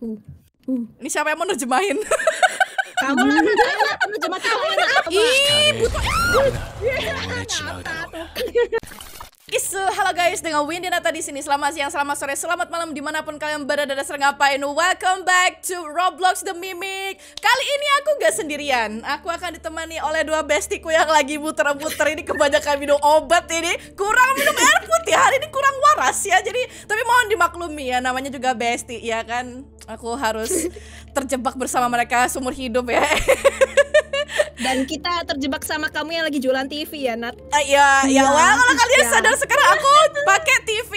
Hmm. Hmm. Ini siapa yang mau nerjemahin? Kamu lah, nerjemahin. Ih, butuh. Iya. Isu, halo guys, dengan Windy Nata di sini. Selamat siang, selamat sore, selamat malam dimanapun kalian berada dan sedang ngapain. Welcome back to Roblox The Mimic. Kali ini aku gak sendirian. Aku akan ditemani oleh dua bestiku yang lagi muter-muter ini kebanyakan minum obat ini. Kurang minum air putih hari ini kurang waras ya. Jadi, tapi mohon dimaklumi ya. Namanya juga besti ya kan. Aku harus terjebak bersama mereka seumur hidup ya. Dan kita terjebak sama kamu yang lagi jualan TV ya, Nat. Uh, ya, ya, ya kalau kalian ya. sadar sekarang aku pakai TV.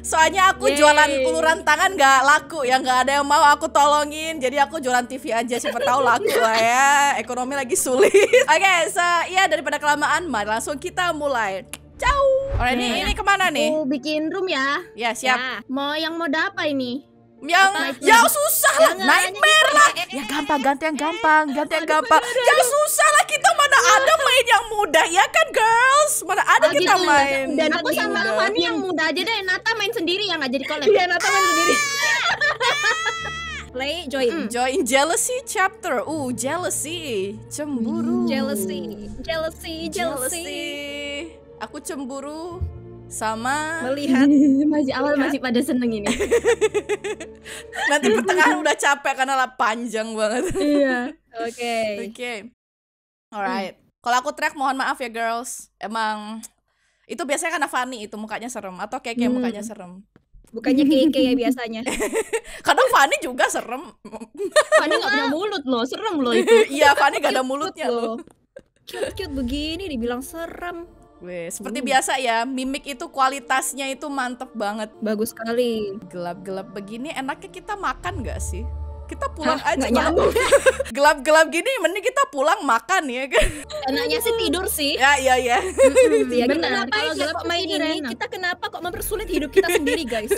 Soalnya aku Yeay. jualan uluran tangan nggak laku, ya nggak ada yang mau aku tolongin. Jadi aku jualan TV aja siapa tahu laku lah ya. Ekonomi lagi sulit. Oke, okay, so ya daripada kelamaan, mari langsung kita mulai. Ciao. Oh, ini, iya. ini kemana nih? Aku bikin room ya. Ya, siap. Ya. Mau yang mau apa ini? yang yang susah lah nightmare lah yang gampang ganti yang gampang ganti yang gampang yang susah lah kita mana ada main yang mudah ya kan girls mana ada kita main dan aku sama Fani yang mudah aja deh Nata main sendiri yang nggak jadi kolek ya Nata main sendiri play join mm. join jealousy chapter uh jealousy cemburu jealousy jealousy jealousy, jealousy. aku cemburu sama melihat masih awal masih pada seneng ini nanti pertengahan udah capek karena lah panjang banget iya oke oke alright hmm. kalau aku track mohon maaf ya girls emang itu biasanya karena Fanny itu mukanya serem atau kayak kayak hmm. mukanya serem bukannya keke ya biasanya kadang Fanny juga serem Fanny nggak punya mulut loh serem loh itu iya Fanny gak ada mulutnya loh cute-cute begini dibilang serem Weh, seperti uh. biasa ya, mimik itu kualitasnya itu mantep banget. Bagus sekali. Gelap-gelap begini enaknya kita makan gak sih? kita pulang Hah, aja nyambung gelap-gelap gini mending kita pulang makan ya kan enaknya sih tidur sih ya ya ya, hmm, ya benar kenapa kalau gelap kok main ini kita kenapa kok mempersulit hidup kita sendiri guys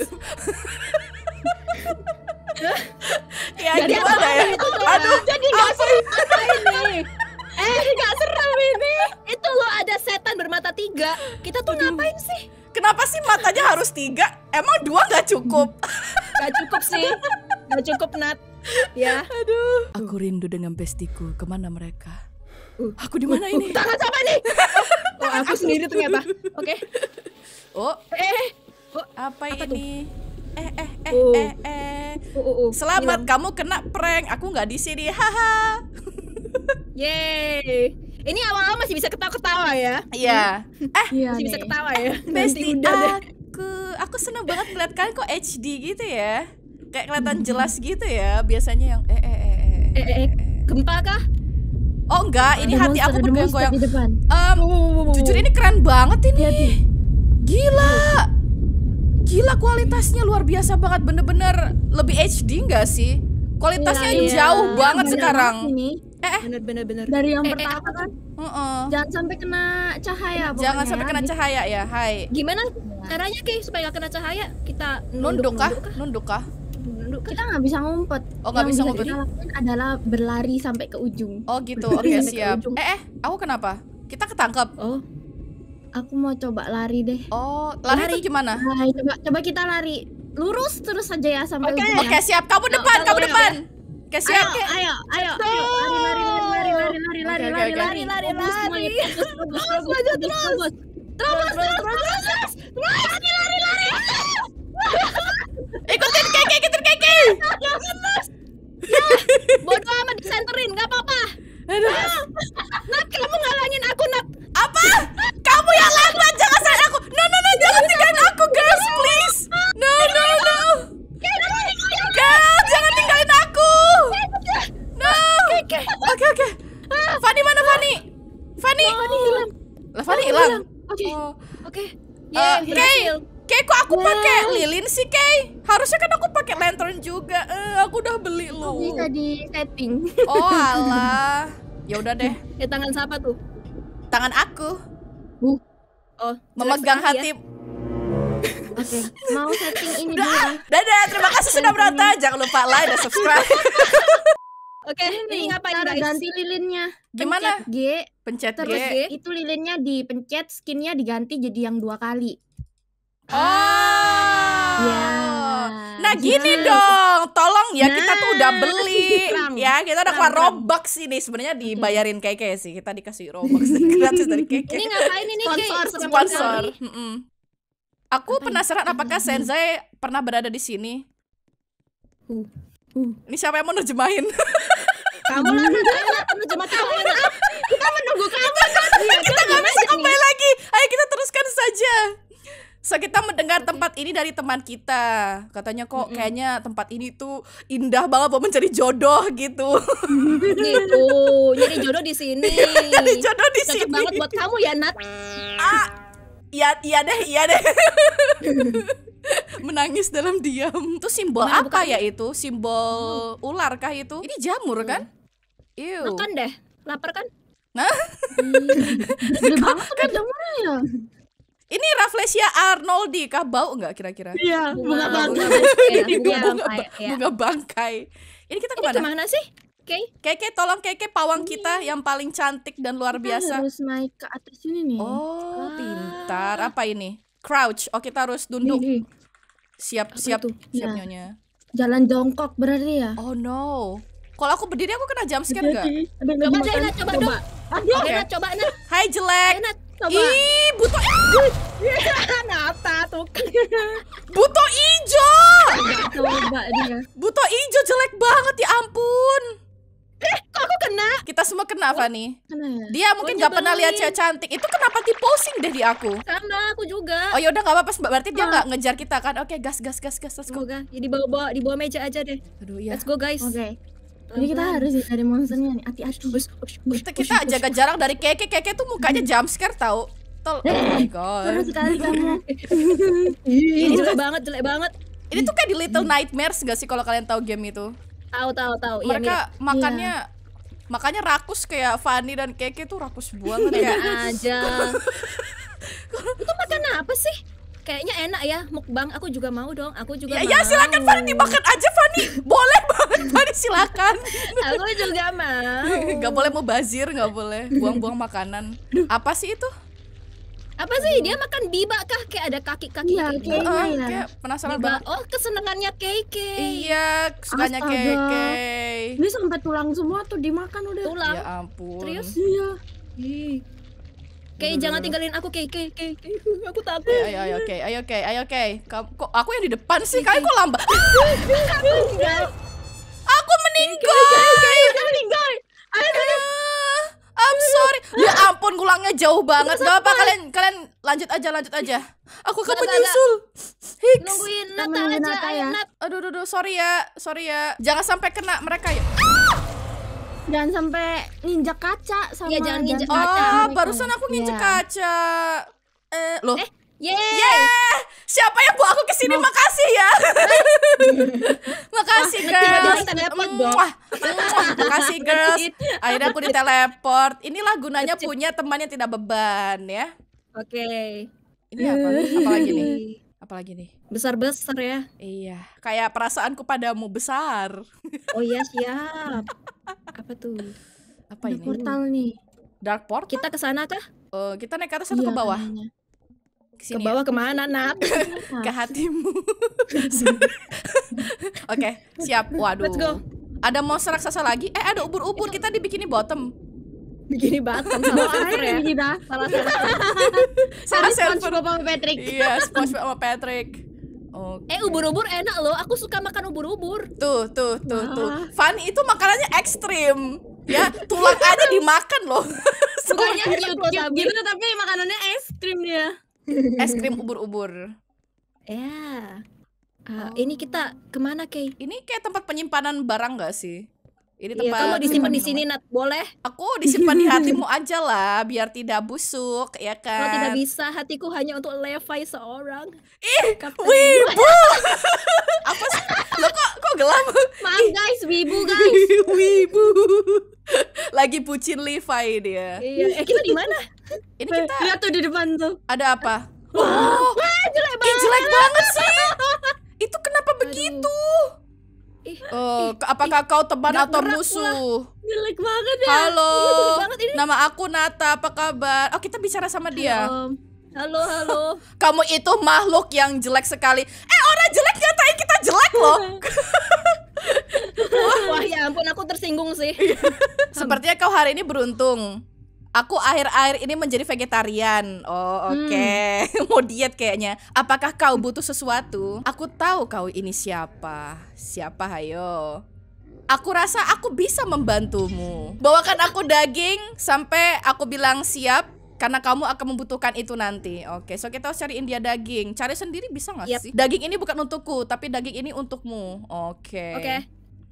ya jadi gimana ya itu, aduh jadi gak seru ini eh nggak seram ini itu ada setan bermata tiga. Kita tuh Aduh. ngapain sih? Kenapa sih matanya harus tiga? Emang dua nggak cukup? Gak cukup sih. Gak cukup Nat. Ya. Aduh. Aku rindu dengan bestiku. Kemana mereka? Uh, aku di mana uh, uh ini? tangan siapa nih. oh, aku, aku sendiri ternyata. Oke. Okay. Oh. Eh. Oh, apa, apa ini? Tuh? Eh eh eh uh. eh eh. Uh, uh, uh. Selamat Hilang. kamu kena prank. Aku nggak di sini. Haha. Yeay. Ini awal-awal masih bisa ketawa-ketawa ya. Iya. Hmm. Eh, iya, iya, ya? iya. masih nih. bisa ketawa ya. Besti udah deh. aku aku seneng banget ngeliat kalian kok HD gitu ya. Kayak kelihatan jelas gitu ya. Biasanya yang eh eh eh eh. eh, eh, eh, eh, eh. Gempa kah? Oh enggak, ini ada hati monster, aku bergoyang-goyang. Um, oh. jujur ini keren banget ini. Hati. Gila. Gila kualitasnya luar biasa banget, bener-bener lebih HD enggak sih? Kualitasnya ya, jauh iya. banget ya, sekarang. Ini Eh, eh bener bener bener dari yang eh, eh pertama eh, kan uh -uh. jangan sampai kena cahaya pokoknya. jangan sampai kena gitu. cahaya ya Hai gimana caranya ki supaya gak kena cahaya kita nunduk, nunduk kah nunduk kah nunduk kita nggak bisa ngumpet oh nggak bisa ngumpet kita lakukan adalah berlari sampai ke ujung oh gitu oke okay, siap eh eh aku kenapa kita ketangkep oh aku mau coba lari deh oh lari, lari. Itu gimana lari. coba coba kita lari lurus terus saja ya sampai okay. ujung ya. oke okay, siap kamu depan kamu depan ya. Oke, siap. Ayo, ayo, ayo. ayo. Lari, lari, lari, lari, lari, lari lari, lari, lari, lari, lari, lari, lari, lari, lari, lari, Terus, terus, terus, terus, terus, lari, lari, lari. Ikutin keke, ikutin keke. Ya, Bodoh amat disenterin, nggak apa-apa. Nat, kamu ngalangin aku, Nat. Apa? Kamu yang langlan, jangan Levani hilang. Oke. Oh. Oke. Eh, iya, Kay, Kay kok aku pakai lilin sih Kay? Harusnya kan aku pakai lantern juga. Eh, aku udah beli lu. Bisa di setting. Oh alah. Ya udah deh. Ya tangan siapa tuh? Tangan aku. Uh. Oh, memegang hati. Ya? Oke, okay. mau setting ini dulu. Dadah, terima kasih sudah menonton. Jangan lupa like dan subscribe. Oke, okay, ini, ngapain guys? ganti lilinnya. Gimana? Pencet G. Pencet terus G. itu lilinnya dipencet, skinnya diganti jadi yang dua kali. Oh. Ya. Nah, gini yes. dong. Tolong ya nah, kita tuh udah nah, beli. ya, kita udah keluar Robux ini sebenarnya dibayarin okay. keke sih. Kita dikasih Robux gratis dari keke. Ini ngapain ini sponsor sponsor. sponsor. Aku Apa penasaran ini? apakah Senzai pernah berada di sini? Uh. Uh. Ini siapa yang mau nerjemahin? kamu hmm. kita menunggu kamu kita nggak bisa kembali lagi ayo kita teruskan saja so kita mendengar tempat ini dari teman kita katanya kok kayaknya tempat ini tuh indah banget buat mencari jodoh gitu gitu jadi jodoh di sini jadi iya, jodoh di sini banget buat kamu ya Nat ah iya iya deh iya deh menangis dalam diam itu simbol Mana, apa ya itu simbol hmm. ular kah itu ini jamur hmm. kan Ew. Makan deh. Lapar kan? Nah. Hmm. Gede banget kan jamurnya ya. Ini Rafflesia arnoldi kah bau nggak kira-kira? Iya, bunga, bunga bangkai. Bunga, bunga, bunga, bangkai, ya. bunga bangkai. Ini kita kemana? Ini kemana sih? Okay. Keke tolong Keke pawang ini. Iya. kita yang paling cantik dan luar kita biasa. Harus naik ke atas ini nih. Oh, ah. pintar. Apa ini? Crouch. Oh, kita harus dunduk. Siap, siap, siap, siap nah, ya. nyonya. Jalan jongkok berarti ya? Oh no. Kalau aku berdiri aku kena jump scare enggak? Iya coba aja coba, coba dong. Aduh, okay. Zainat, coba ah, iya. Nat. Hai jelek. Zainat, coba. Ih, buto. Iya. Nata tuh. buto ijo. Coba dia. Buto ijo jelek banget ya ampun. Eh, kok aku kena? Kita semua kena, oh, Fani. Kena ya? Dia mungkin oh, gak pernah lihat cewek cantik. Itu kenapa di-posing deh di aku? Karena aku juga. Oh ya udah nggak apa-apa. Berarti dia ah. nggak ngejar kita kan? Oke, gas, gas, gas, gas. Let's go. Jadi bawa-bawa di bawah meja aja deh. Aduh, iya. Let's go, guys. Oke. Jadi kita harus cari monsternya nih, hati-hati. Kita, kita jaga jarak dari keke, keke tuh mukanya hmm. jump scare tau. Tol, eh, oh my god. Terus sekali kamu. Ini jelek banget, jelek banget. Ini tuh kayak di Little Nightmares gak sih kalau kalian tau game itu? Tahu, tahu, tahu. Iya, Mereka iya. makannya iya. makanya rakus kayak Fanny dan Keke tuh rakus banget kayak ya. aja itu makan apa sih kayaknya enak ya mukbang aku juga mau dong aku juga ya, ya mau. ya silakan Fanny dimakan aja Fanny boleh banget aku juga mau Gak boleh mau bazir gak boleh buang-buang makanan apa sih itu apa sih dia makan biba kah kayak ada kaki kaki ya, kayak, uh, ya. kayak penasaran biba. banget oh kesenangannya keke iya kesenangannya keke ini sampai tulang semua tuh dimakan udah tulang ya ampun serius iya Ih. Kei jangan tinggalin aku Kei Kei Kei aku takut. Eh, ayo ayo Kei ayo Kei ayo Kei. kok aku yang di depan sih? Kei kok lambat? Enggak. Aku meninggal. Aku meninggal. Aduh, I'm sorry. Ya ampun, gulangnya jauh banget. Gak apa kalian kalian lanjut aja, lanjut aja. Aku akan menyusul. Hicks. Nungguin Nata aja, Nata ya. Aduh, aduh, aduh, sorry ya, sorry ya. Jangan sampai kena mereka ya. Jangan sampai nginjak kaca sama. Ya, jangan nginjak oh, kaca. Oh, barusan aku nginjak yeah. kaca. Eh, loh. Eh Yeay! Yeah! Siapa yang bawa aku ke sini? Makasih ya. Makasih girls. Mm, wah, mm, Makasih girls. Akhirnya aku diteleport. Inilah gunanya punya teman yang tidak beban ya. Oke. Okay. Ini apa? apalagi lagi nih? Apalagi nih? Besar-besar ya. Iya, kayak perasaanku padamu besar. Oh iya, siap. Apa tuh? Apa Dark ini? Portal nih. Dark portal? Kita ke sana kah? Oh, kita naik ke atas atau iya, ke bawah? Kayaknya. Kesini ke bawah ya? kemana nak nah. ke hatimu oke okay, siap waduh Let's go. ada monster raksasa lagi eh ada ubur-ubur kita bikini bottom bikini bottom ya? salah server ya kita salah server salah server sama Patrick iya SpongeBob sama Patrick Okay. Eh ubur-ubur enak loh, aku suka makan ubur-ubur. Tuh, tuh, tuh, Wah. tuh. Fanny itu makanannya ekstrim ya tulang aja dimakan loh bukannya cute cute gitu tapi makanannya ekstrim ya es krim ubur-ubur. Ya. Uh, oh. Ini kita kemana, Kay? Ini kayak tempat penyimpanan barang nggak sih? Ini iya, tempat iya, kamu disimpan di sini Nat, boleh? Aku disimpan di hatimu aja lah, biar tidak busuk, ya kan? Kalau tidak kan? bisa, hatiku hanya untuk Levi seorang. Ih, Kapten wibu! Apa sih? Lo kok, kok gelap? Maaf guys, wibu guys. wibu. Lagi pucin Levi dia. Iya, eh kita di mana? Ini kita lihat tuh di depan tuh. Ada apa? Oh, Wah, jelek banget. Ih, jelek banget sih. Itu kenapa Aduh. begitu? Ih, oh, apakah ih, kau teman atau musuh? Jelek banget ya. Halo. banget Nama aku Nata, apa kabar? Oh, kita bicara sama dia. Halo, halo. halo. Kamu itu makhluk yang jelek sekali. Eh, orang jelek nyatain kita jelek loh. Wah, ya ampun aku tersinggung sih. Sepertinya kau hari ini beruntung aku akhir-akhir ini menjadi vegetarian. Oh, hmm. oke. Okay. Hmm. Mau diet kayaknya. Apakah kau butuh sesuatu? Aku tahu kau ini siapa. Siapa hayo? Aku rasa aku bisa membantumu. Bawakan aku daging sampai aku bilang siap karena kamu akan membutuhkan itu nanti. Oke, okay, so kita harus cariin dia daging. Cari sendiri bisa nggak yep. sih? Daging ini bukan untukku, tapi daging ini untukmu. Oke. Okay. Oke. Okay.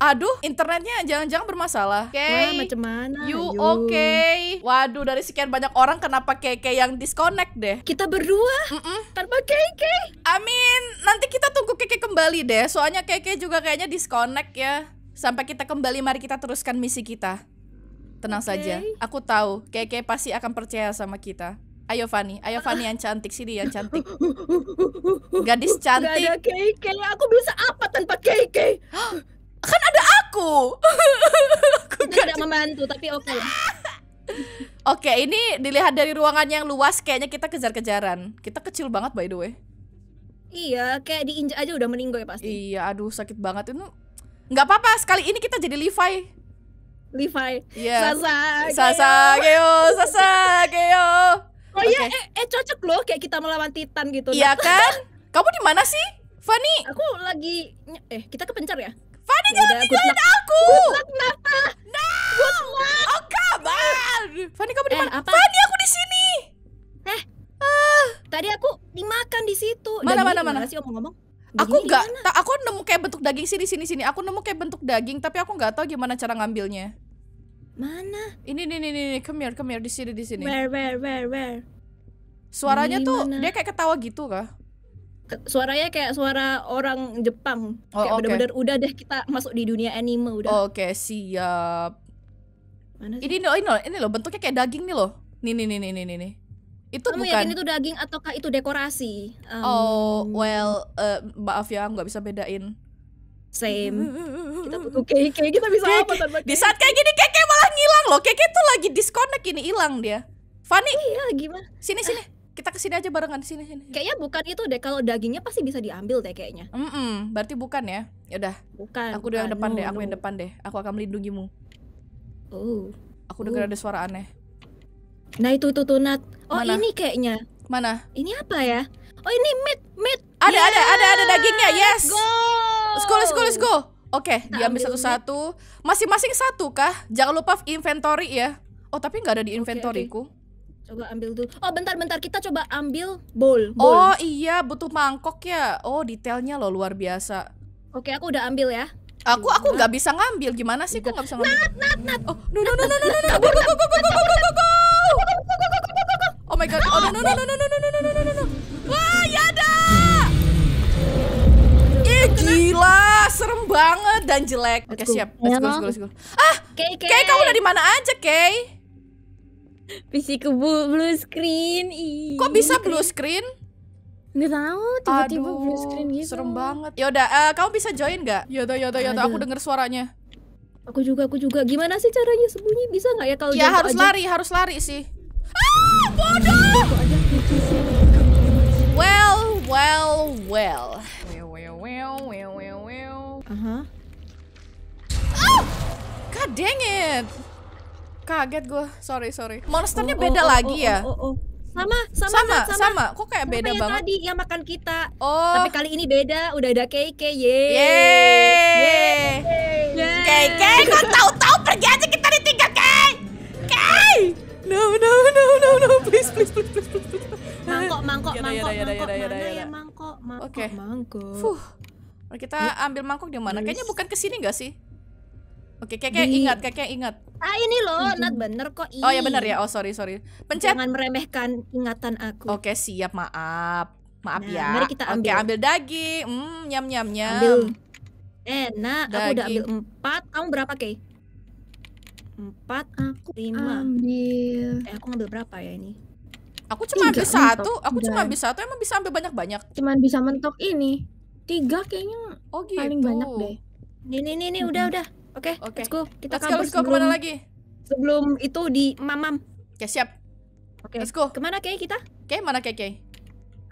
Aduh, internetnya jangan-jangan bermasalah. Oke. Okay. Wah, macam mana? You oke. Okay. Waduh, dari sekian banyak orang kenapa keke yang disconnect deh? Kita berdua. Mm -mm. Tanpa keke. I Amin. nanti kita tunggu keke kembali deh. Soalnya keke juga kayaknya disconnect ya. Sampai kita kembali mari kita teruskan misi kita. Tenang okay. saja. Aku tahu keke pasti akan percaya sama kita. Ayo Fani, ayo Fani yang cantik sini yang cantik. Gadis cantik. Gak ada KK, aku bisa apa tanpa KK? kan ada aku aku gak tidak membantu tapi oke okay. oke okay, ini dilihat dari ruangan yang luas kayaknya kita kejar-kejaran kita kecil banget by the way iya kayak diinjak aja udah meninggal ya pasti iya aduh sakit banget itu nggak apa-apa sekali ini kita jadi Levi Levi yeah. Sasa Sasa Geo Sasa Geo oh iya eh, eh cocok loh kayak kita melawan Titan gitu iya nah. kan kamu di mana sih Fani aku lagi eh kita kepencar ya Fanny ya jangan tinggalin aku. Good luck, No. Good luck. Oh, come on. Fani kamu di eh, mana? Eh, Fanny, aku di sini. Eh. Uh. Tadi aku dimakan di situ. Mana mana mana? Sih omong-omong. Aku nggak, aku nemu kayak bentuk daging sini sini sini. Aku nemu kayak bentuk daging, tapi aku nggak tahu gimana cara ngambilnya. Mana? Ini ini, ini, ini, come here, come here di sini di sini. Where where where where? Suaranya Ini tuh mana? dia kayak ketawa gitu kah? suaranya kayak suara orang Jepang. Oh, kayak okay. bener-bener udah deh kita masuk di dunia anime udah. Oke, okay, siap. Mana Ini loh, ini loh, ini loh bentuknya kayak daging nih loh. Nih nih nih nih nih Itu Kamu bukan. yakin itu daging ataukah itu dekorasi? Um, oh, well, uh, eh, maaf ya, nggak bisa bedain. Same. Mm, mm, mm, kita butuh kita bisa apa tanpa Di saat kayak gini keke malah ngilang loh. Keke tuh lagi disconnect ini hilang dia. Fanny. Oh iya, gimana? Sini sini. Ah kita kesini aja barengan sini sini. Kayaknya bukan itu deh. Kalau dagingnya pasti bisa diambil deh kayaknya. Mm -mm, berarti bukan ya? Ya udah. Bukan. Aku bukan. yang depan no, deh. Aku no. yang depan deh. Aku akan melindungimu. Oh. Aku dengar uh. ada suara aneh. Nah itu tuh tunat. Oh Mana? ini kayaknya. Mana? Ini apa ya? Oh ini meat meat. Ada yeah! ada ada ada dagingnya. Yes. Let's go. Let's go let's go Oke, okay, diambil satu-satu. Masing-masing satu kah? Jangan lupa inventory ya. Oh, tapi nggak ada di inventoryku. Okay, okay. Coba ambil dulu. Oh, bentar-bentar kita coba ambil bowl, bowl. Oh, iya, butuh mangkok ya. Oh, detailnya loh luar biasa. Oke, aku udah ambil ya. Aku aku nggak bisa ngambil. Gimana sih aku nggak bisa ngambil? Nat, nat, nat. Oh, no no no no no no. Go go go go go go go go. Oh my god. Oh, no no no no no no no no no no. Wah, Yada! Ih, gila, serem banget dan jelek. Oke, siap. Let's go, let's go, let's go. Ah, Kay, Kay, kamu dari mana aja, Kay? ke blue screen. Ih. Kok bisa blue screen? Nggak tahu, tiba-tiba blue screen gitu. Serem banget. Yaudah, uh, eh, kamu bisa join nggak? Yaudah, yaudah, yaudah. Aku denger suaranya. Aku juga, aku juga. Gimana sih caranya sembunyi? Bisa nggak ya kalau Ya harus aja? lari, harus lari sih. Ah, bodoh! Well, well, well. Well, well, well, well, well, well. Uh -huh. Ah! God dang it! kaget gue sorry sorry monsternya oh, oh beda oh, oh lagi oh, ya oh, oh, oh. Sama, sama sama sama, sama. kok kayak sama beda yang banget tadi yang makan kita oh tapi kali ini beda udah ada keke ye ye keke kok tahu-tahu pergi aja kita ditinggal kei kei no no no no no please please please please, please. mangkok mangkok yada, mangkok yada, yada, mangkok mana ya mangkok mangkok okay. mangkok Fuh. kita ambil mangkok di mana kayaknya bukan kesini gak sih Oke, kakek di... ingat, kakek ingat. Ah ini loh, mm -hmm. Nat bener kok. I. Oh ya bener ya. Oh sorry sorry. Pencet. Jangan meremehkan ingatan aku. Oke siap, maaf, maaf nah, ya. Mari kita ambil. Oke ambil daging. Hmm, nyam nyam nyam. Ambil. Enak. Daging. Aku udah ambil empat. Kamu berapa kei? Empat. Aku lima. Ambil. Eh aku ngambil berapa ya ini? Aku cuma ambil satu. Aku cuma ambil satu. Emang bisa ambil banyak banyak? Cuman bisa mentok ini. Tiga kayaknya. Oh gitu. Paling banyak gitu. deh. Nih nih nih, nih hmm. udah udah. Oke, okay, okay. let's go. Kita let's go, let's go kemana lagi? Sebelum itu di mamam. Oke, okay, siap. Oke. Okay. Let's go. Kemana kayak kita? okay, mana kayak Kay?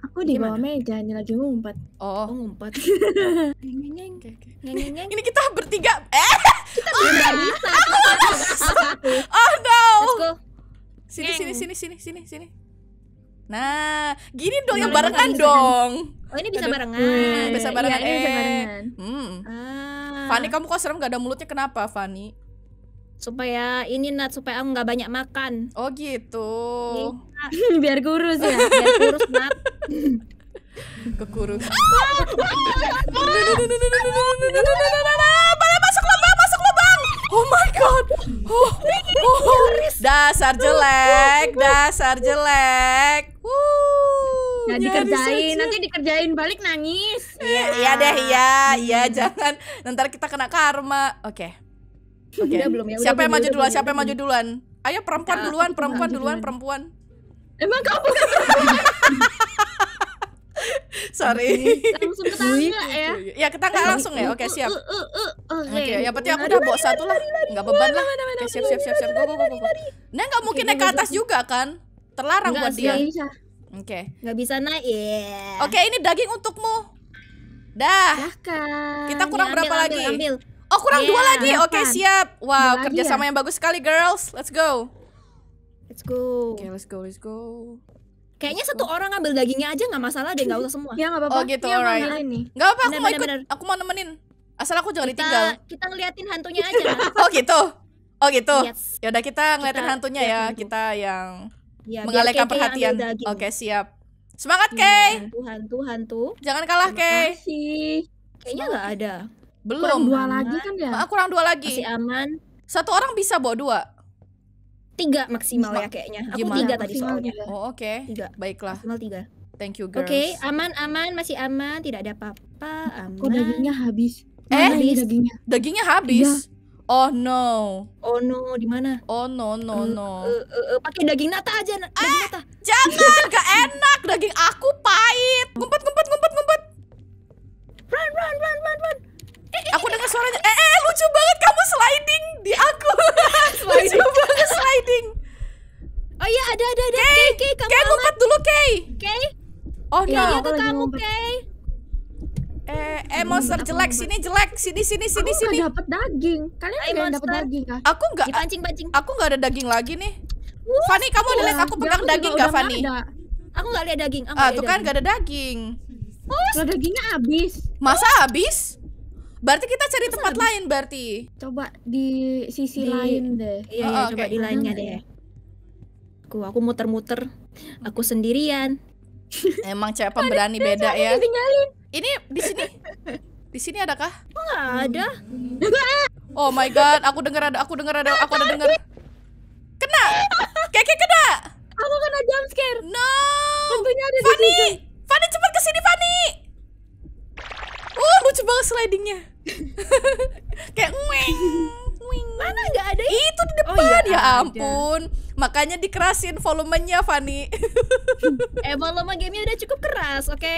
Aku di bawah meja ini lagi ngumpet. Oh, oh ngumpet. Neng Ini kita bertiga. Eh, kita oh, bertiga. Bisa. oh no. Let's go. Sini sini sini sini sini sini. Nah, gini dong yang barengan dong. Kan? Oh, ini bisa barengan. bisa iya, barengan. Iya, ini bisa eh. barengan. Hmm. Ah. Fani kamu kok serem gak ada mulutnya kenapa Fani? Supaya ini Nat, supaya aku nggak banyak makan Oh gitu Gita. Biar kurus ya, biar kurus Nat Kekurus masuk lubang, masuk lubang Oh my god oh, oh. Dasar jelek, dasar jelek ya, dikerjain, nanti dikerjain balik nangis. Iya, ya. iya deh, iya, iya jangan. nanti kita kena karma. Oke. Okay. Oke. Okay. belum, ya, siapa udah, yang udah, maju duluan? Siapa yang maju duluan? Ayo perempuan ah, duluan, perempuan duluan, perempuan. Emang kau bukan Sorry. Langsung ke ya. Ya ke tangga langsung ya. Oke, uh, uh, siap. Uh, Oke, ya penting aku udah bawa satu lah. Enggak beban lah. Oke, siap siap siap siap. Gua gua Nah, mungkin naik ke atas juga kan? Terlarang buat dia. Oke. Okay. Nggak bisa naik. Yeah. Oke, okay, ini daging untukmu. Dah. Silahkan. Kita kurang ya, ambil, berapa ambil, lagi? Ambil, Oh, kurang yeah, dua iya, lagi. Oke, okay, siap. Wow, dua kerjasama ya? yang bagus sekali, girls. Let's go. Let's go. Oke, okay, let's go, let's go. Kayaknya satu orang ngambil dagingnya aja nggak masalah deh, nggak usah semua. Ya nggak apa-apa. Oh gitu, ya, alright. Nggak apa, apa aku mau ikut. Aku mau nemenin. Asal aku jangan kita, ditinggal. Kita ngeliatin hantunya aja. oh gitu. Oh gitu. Yes. Yaudah kita ngeliatin kita hantunya ya. Hantu. Kita yang ya, mengalihkan perhatian. Oke, siap. Semangat, iya, Kay. Tuhan, Tuhan tuh. Jangan kalah, Kay. Kayaknya nggak ada. Belum. Kurang dua lagi kan ya? Ah, kurang dua lagi. Masih aman. Satu orang bisa bawa dua. Tiga maksimal ya, Ma ya kayaknya. Aku Gimana? tiga tadi soalnya. Tiga. Oh, oke. Okay. Tiga. Baiklah. Maksimal tiga. Thank you, girls. Oke, okay, aman aman masih aman, tidak ada apa-apa, aman. Kok dagingnya habis? Eh, dagingnya. Dagingnya habis. Ya. Oh no. Oh no, di mana? Oh no no eh, no. Uh, uh, uh, pakai daging nata aja, daging eh, nata. Jangan, gak enak daging aku pahit. Ngumpet ngumpet ngumpet ngumpet. Run run run run run. Eh, eh, aku eh, dengar eh. suaranya. Eh, eh lucu banget kamu sliding di aku. sliding. lucu banget sliding. Oh iya ada ada ada. Kay, Kay, Kay, Kay ngumpet dulu Kay. Kay. Oh no. Ya, ke kamu Kay. Eh, eh monster hmm, jelek sini jelek sini sini sini aku sini. Aku dapat daging. Kalian enggak dapat daging kah? Aku enggak. Pancing pancing. Aku enggak ada daging lagi nih. Wuh, Fani, kamu ada lihat aku pegang daging enggak Fani? Ada. Aku enggak lihat daging. Aku ah, tuh kan enggak ada daging. Oh, dagingnya habis. Masa habis? Berarti kita cari Masa tempat abis? lain berarti. Coba di sisi di, lain deh. Iya, oh, ya, okay. Ah, ah, coba di lainnya deh. Aku aku muter-muter. Aku sendirian. Emang cewek pemberani beda ya. Tinggalin. Ini di sini? Di sini ada kah? nggak ada. Oh my god, aku dengar ada, aku dengar ada, aku ada dengar. Kena. Keke kena. Aku kena jump scare. No. Tentunya ada Fanny. di situ. Fanny cepat kesini sini Fanny. Oh, lucu banget slidingnya. Kayak wing, Wing. Mana nggak ada? Ya? Itu di oh depan. Iya, ya ampun. Ada. Makanya dikerasin volumenya, Fani. eh, volume gamenya udah cukup keras, oke?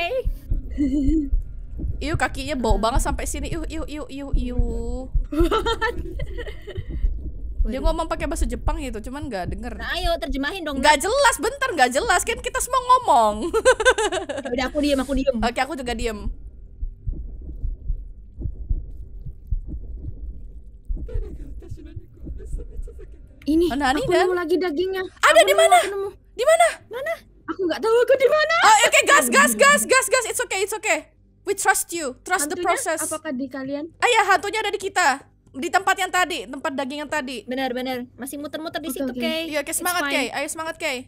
Iu kakinya bau banget sampai sini. Iu iu iu iu iu. Dia ngomong pakai bahasa Jepang gitu, cuman nggak denger. Nah, ayo terjemahin dong. Nggak jelas, bentar nggak jelas. Kan kita semua ngomong. Ya udah aku diem, aku diem. Oke, aku juga diem. Ini, nah, aku nemu lagi dagingnya. Ada di mana? Di mana? Mana? Aku nggak tahu aku di mana. Oh, oke okay, gas gas gas gas gas. It's okay, it's okay. We trust you. Trust hantunya, the process. Apakah di kalian? Ah ya, hantunya ada di kita. Di tempat yang tadi, tempat daging yang tadi. Benar, benar. Masih muter-muter di okay, situ, okay. Kay. Iya, Kay semangat, Kay. Ayo semangat, Kay.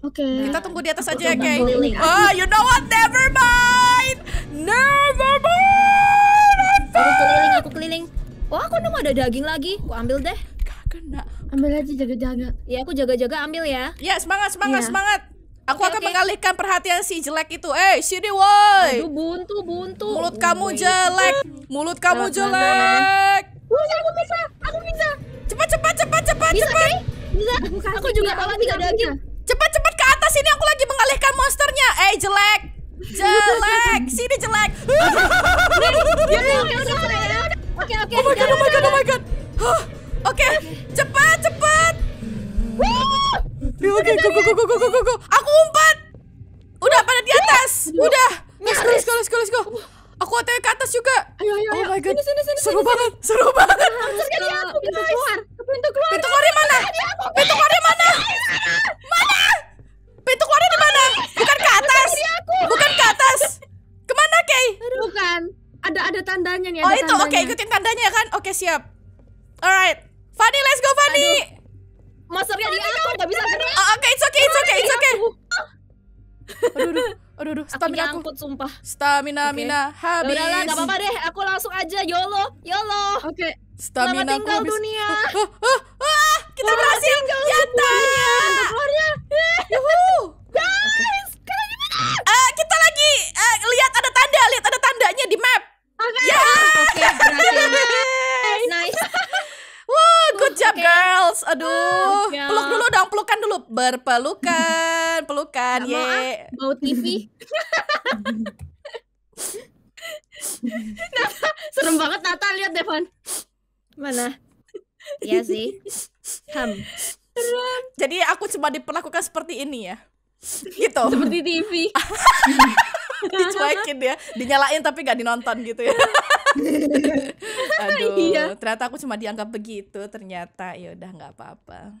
Oke. Okay. Kita tunggu di atas aku aja ya, Kay. Oh, you know what? Never mind. Never mind. Aku keliling, aku keliling. Wah, aku nemu ada daging lagi. Aku ambil deh. Gak kena. Ambil aja jaga-jaga. Ya, aku jaga-jaga ambil ya. Ya, semangat, semangat, ya. semangat. Aku okay, akan okay. mengalihkan perhatian si jelek itu. Eh, hey, sini woi. Aduh, buntu, buntu. Mulut oh kamu jelek. God. Mulut kamu jelek. Bisa, aku bisa. Aku bisa. Cepat, cepat, cepat, cepat, bisa, cepat. Okay? Bisa. Aku, aku juga kalau ada lagi. Cepat, cepat ke atas ini aku lagi mengalihkan monsternya. Eh, hey, jelek. Jelek. sini jelek. Oke, oke. Oh my god, oh my god, oh my god. Oke, cepat, cepat. Woo! Oke, go, go, go, go, go, go, go. Aku umpat. Udah pada di atas. Udah. Let's go, let's go, let's go, let's go. Aku otw ke atas juga. Ayo, ayo, oh ayo. Oh my god. Sini, sini, sini, seru banget, seru banget. dia aku, pintu keluar. Pintu keluar. Pintu keluar mana? Pintu keluar di mana? Mana? Pintu keluar di mana? Bukan ke atas. Bukan ke atas. Kemana, Kay? Bukan. Ada ada tandanya nih. Ada oh itu, oke ikutin tandanya kan? Oke siap. Alright, Fanny, let's go Fanny. Aduh. Masternya di aku nggak bisa gerak. Oh, oke, okay, it's okay, it's okay, it's okay. aduh, aduh, aduh, aduh, stamina aku. Nyangkut, sumpah. Stamina, okay. mina, ya habis. Udah lah, gak apa-apa deh. Aku langsung aja, yolo, yolo. Oke. Okay. Stamina Selamat tinggal habis. dunia. Oh, oh, oh, oh, kita Selamat berhasil. Yata. Keluarnya. Yuhu. Guys, kalian gimana? Uh, kita lagi uh, lihat ada tanda, lihat ada tandanya di map. Oke. Okay. Ya. Oke, okay, berhasil. nice. Wah, good job okay. girls. Aduh. YouTube berpelukan, pelukan. Ye. Ah, mau, Mau TV. Nata, serem banget Nata lihat Devan. Mana? Iya sih. Ham. Jadi aku cuma diperlakukan seperti ini ya. Gitu. Seperti TV. Dicuekin ya, dinyalain tapi gak dinonton gitu ya. Aduh, iya. ternyata aku cuma dianggap begitu ternyata. Ya udah nggak apa-apa.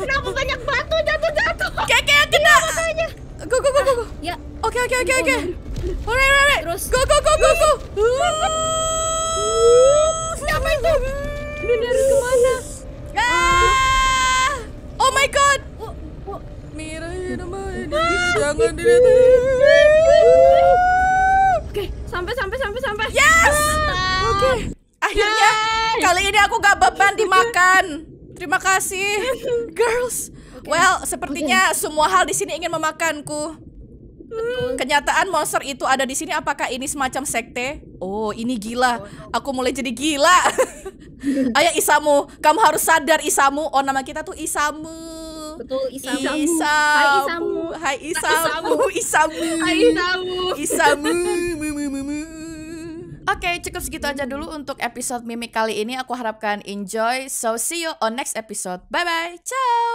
Kenapa banyak batu jatuh-jatuh? Oke, oke, kita. Go, go, go, go, Ya. Oke, oke, oke, oke. Oke oke Terus. Go, go, go, go, go. Siapa itu? Ini dari kemana? Ah! Oh my god. Oh, oh. Mira, jangan dilihat. Oke, sampai, sampai, sampai, sampai. Yes. Oke akhirnya kali ini aku gak beban dimakan. Terima kasih, girls. Okay. Well, sepertinya okay. semua hal di sini ingin memakanku. Betul. Kenyataan monster itu ada di sini apakah ini semacam sekte? Oh, ini gila. Oh, iya. Aku mulai jadi gila. ayah Isamu, kamu harus sadar Isamu. Oh, nama kita tuh Isamu. Betul, Isamu. Isamu. Hai Isamu. Hai Isamu. Isamu. Isamu. Isamu. Isamu. Oke, okay, cukup segitu aja dulu untuk episode Mimik kali ini. Aku harapkan enjoy. So, see you on next episode. Bye-bye. Ciao!